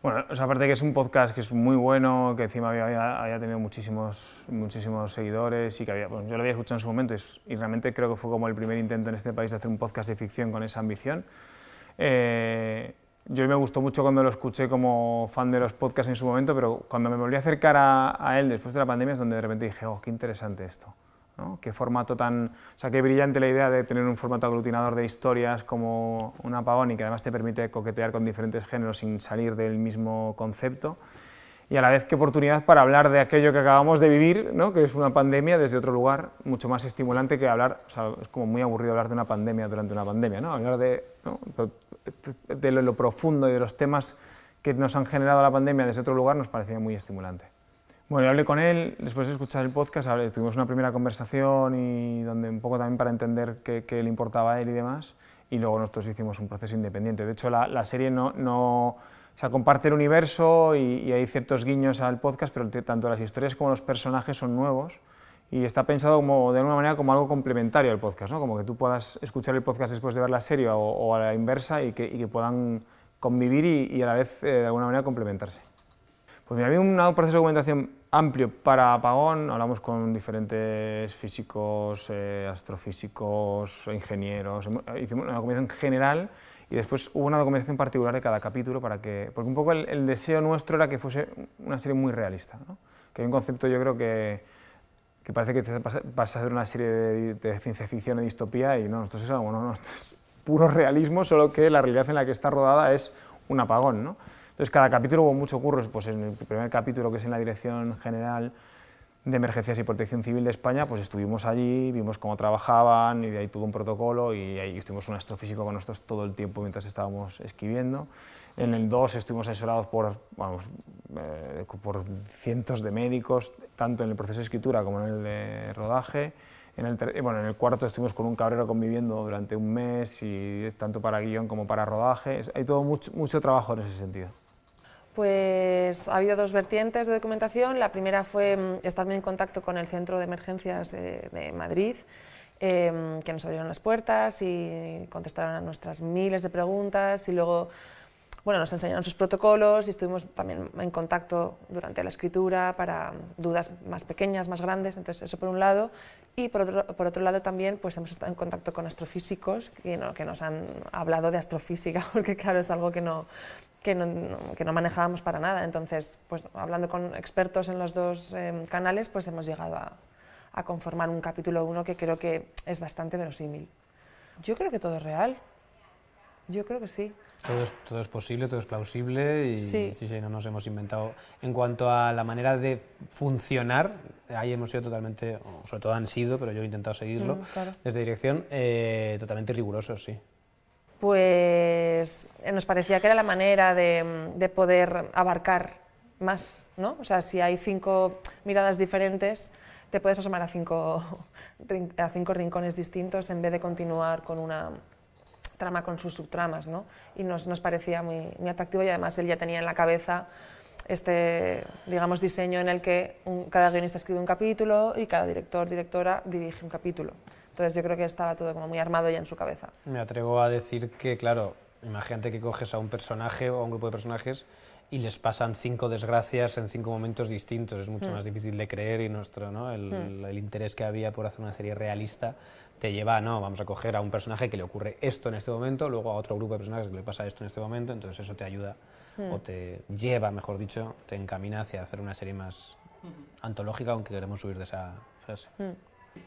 Bueno, aparte que es un podcast que es muy bueno, que encima había, tenido muchísimos, muchísimos seguidores y que había, yo lo había escuchado en su momento y, realmente creo que fue como el primer intento en este país de hacer un podcast de ficción con esa ambición. Eh, yo me gustó mucho cuando lo escuché como fan de los podcasts en su momento, pero cuando me volví a acercar a, a él después de la pandemia es donde de repente dije, oh, qué interesante esto. Qué formato tan, o sea, qué brillante la idea de tener un formato aglutinador de historias como un apagón y que además te permite coquetear con diferentes géneros sin salir del mismo concepto. Y a la vez qué oportunidad para hablar de aquello que acabamos de vivir, ¿no? que es una pandemia desde otro lugar, mucho más estimulante que hablar, o sea, es como muy aburrido hablar de una pandemia durante una pandemia, ¿no? hablar de, de lo profundo y de los temas que nos han generado la pandemia desde otro lugar nos parecía muy estimulante. Bueno, yo hablé con él, después de escuchar el podcast, tuvimos una primera conversación y donde un poco también para entender qué, le importaba a él y demás, y luego nosotros hicimos un proceso independiente. De hecho, la, serie no, no, comparte el universo y, hay ciertos guiños al podcast, pero tanto las historias como los personajes son nuevos y está pensado como, de alguna manera como algo complementario al podcast, ¿no? como que tú puedas escuchar el podcast después de ver la serie o, a la inversa y que, puedan convivir y, a la vez eh, de alguna manera complementarse. Pues había un proceso de documentación amplio para apagón, hablamos con diferentes físicos, eh, astrofísicos, ingenieros, eh, hicimos una documentación general y después hubo una documentación particular de cada capítulo para que, porque un poco el, deseo nuestro era que fuese una serie muy realista, ¿no? que hay un concepto yo creo que, que parece que vas a hacer una serie de, ciencia ficción y distopía y no, esto es, no, esto es puro realismo, solo que la realidad en la que está rodada es un apagón. ¿no? Entonces, cada capítulo hubo mucho curro. Pues en el primer capítulo, que es en la Dirección General de Emergencias y Protección Civil de España, pues estuvimos allí, vimos cómo trabajaban y de ahí todo un protocolo y ahí estuvimos un astrofísico con nosotros todo el tiempo mientras estábamos escribiendo. En el 2 estuvimos asesorados por, vamos, eh, por cientos de médicos, tanto en el proceso de escritura como en el de rodaje. En el, bueno, en el cuarto estuvimos con un cabrero conviviendo durante un mes, y tanto para guión como para rodaje. Hay todo mucho, mucho trabajo en ese sentido. Pues ha habido dos vertientes de documentación. La primera fue mm, estarme en contacto con el Centro de Emergencias eh, de Madrid, em, que nos abrieron las puertas y contestaron a nuestras miles de preguntas y luego bueno, nos enseñaron sus protocolos y estuvimos también en contacto durante la escritura para dudas más pequeñas, más grandes, entonces eso por un lado. Y por otro, por otro lado también pues hemos estado en contacto con astrofísicos que nos han hablado de astrofísica, porque claro, es algo que no, que no, manejábamos para nada. Entonces, pues, hablando con expertos en los dos em, canales, pues hemos llegado a, conformar un capítulo 1 que creo que es bastante verosímil. Yo creo que todo es real. Yo creo que sí. Todo es, posible, todo es plausible y sí. Sí, no nos hemos inventado. En cuanto a la manera de funcionar, ahí hemos sido totalmente, sobre todo han sido, pero yo he intentado seguirlo mm, desde dirección, eh, totalmente rigurosos, sí pues eh, nos parecía que era la manera de, poder abarcar más, ¿no? O sea, si hay cinco miradas diferentes, te puedes asomar a cinco, rincones distintos en vez de continuar con una trama con sus subtramas, ¿no? Y nos, parecía muy, muy atractivo y además él ya tenía en la cabeza este, digamos, diseño en el que cada guionista escribe un capítulo y cada director, directora dirige un capítulo. Entonces yo creo que estaba todo como muy armado ya en su cabeza. Me atrevo a decir que, claro, imagínate que coges a un personaje o a un grupo de personajes y les pasan cinco desgracias en cinco momentos distintos. Es mucho hmm. más difícil de creer y nuestro, hmm. el, interés que había por hacer una serie realista te lleva a, no, vamos a coger a un personaje que le ocurre esto en este momento, luego a otro grupo de personajes que le pasa esto en este momento, entonces eso te ayuda o hmm. te lleva, mejor dicho, te encamina hacia hacer una serie más antológica, aunque queremos subir de esa frase.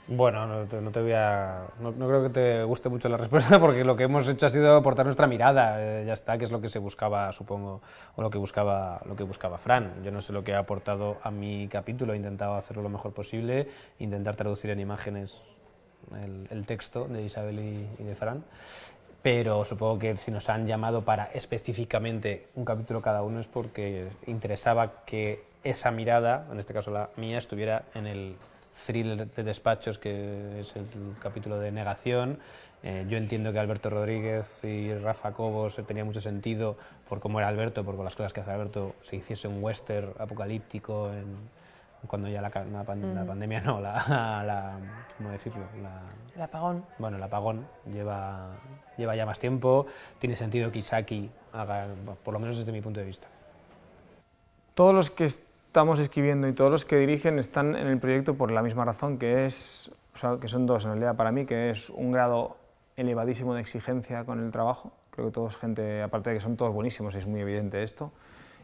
Bueno, no te, voy a, no, creo que te guste mucho la respuesta porque lo que hemos hecho ha sido aportar nuestra mirada, eh, ya está, que es lo que se buscaba, supongo, o lo que buscaba, lo que buscaba Fran. Yo no sé lo que ha aportado a mi capítulo, he intentado hacerlo lo mejor posible, intentar traducir en imágenes el, texto de Isabel y de Fran pero supongo que si nos han llamado para específicamente un capítulo cada uno es porque interesaba que esa mirada, en este caso la mía, estuviera en el thriller de despachos, que es el capítulo de negación. Eh, yo entiendo que Alberto Rodríguez y Rafa Cobos tenía mucho sentido por cómo era Alberto, por las cosas que hace Alberto, se hiciese un western apocalíptico cuando ya la, mm. pandemia, no, la, ¿cómo decirlo? el apagón. Bueno, el apagón lleva, lleva ya más tiempo. Tiene sentido que Isaki haga, por lo menos desde mi punto de vista. Todos los que estamos escribiendo y todos los que dirigen están en el proyecto por la misma razón, que es, o sea, que son dos en realidad para mí, que es un grado elevadísimo de exigencia con el trabajo. Creo que todos gente, aparte de que son todos buenísimos, es muy evidente esto,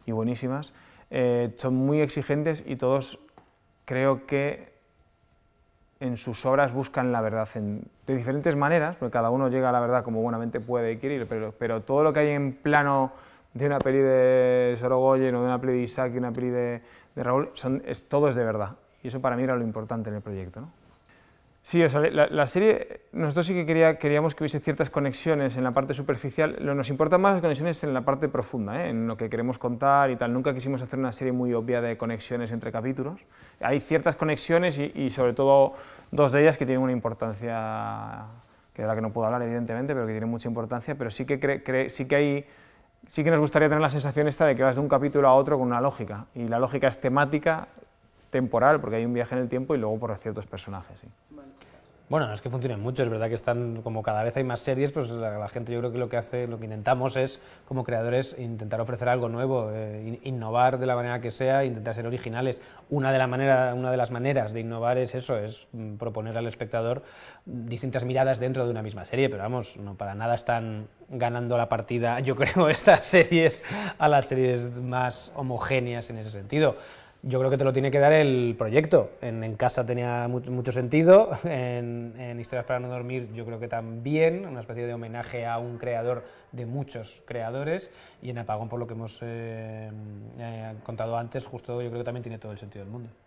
y buenísimas, eh, son muy exigentes y todos creo que en sus obras buscan la verdad de diferentes maneras, porque cada uno llega a la verdad como buenamente puede y quiere, pero, pero todo lo que hay en plano de una peli de Sorogoyen o de una peli de Isaac y una peli de, Raúl, son, es, todo es de verdad. Y eso para mí era lo importante en el proyecto. ¿no? Sí, o sea, la, serie, nosotros sí que quería, queríamos que hubiese ciertas conexiones en la parte superficial, lo, nos importan más las conexiones en la parte profunda, ¿eh? en lo que queremos contar y tal. Nunca quisimos hacer una serie muy obvia de conexiones entre capítulos. Hay ciertas conexiones y, sobre todo dos de ellas que tienen una importancia, que de la que no puedo hablar evidentemente, pero que tienen mucha importancia, pero sí que, sí que hay sí que nos gustaría tener la sensación esta de que vas de un capítulo a otro con una lógica, y la lógica es temática, temporal, porque hay un viaje en el tiempo y luego por ciertos personajes. ¿sí? Bueno, no es que funcionen mucho, es verdad que están como cada vez hay más series, pues la, gente yo creo que lo que hace, lo que intentamos es como creadores intentar ofrecer algo nuevo, eh, innovar de la manera que sea, intentar ser originales. Una de, la manera, una de las maneras de innovar es eso, es mm, proponer al espectador distintas miradas dentro de una misma serie, pero vamos, no para nada están ganando la partida, yo creo, estas series a las series más homogéneas en ese sentido yo creo que te lo tiene que dar el proyecto. En, casa tenía mucho, sentido, en, Historias para no dormir yo creo que también, una especie de homenaje a un creador de muchos creadores, y en Apagón, por lo que hemos eh, eh, contado antes, justo yo creo que también tiene todo el sentido del mundo.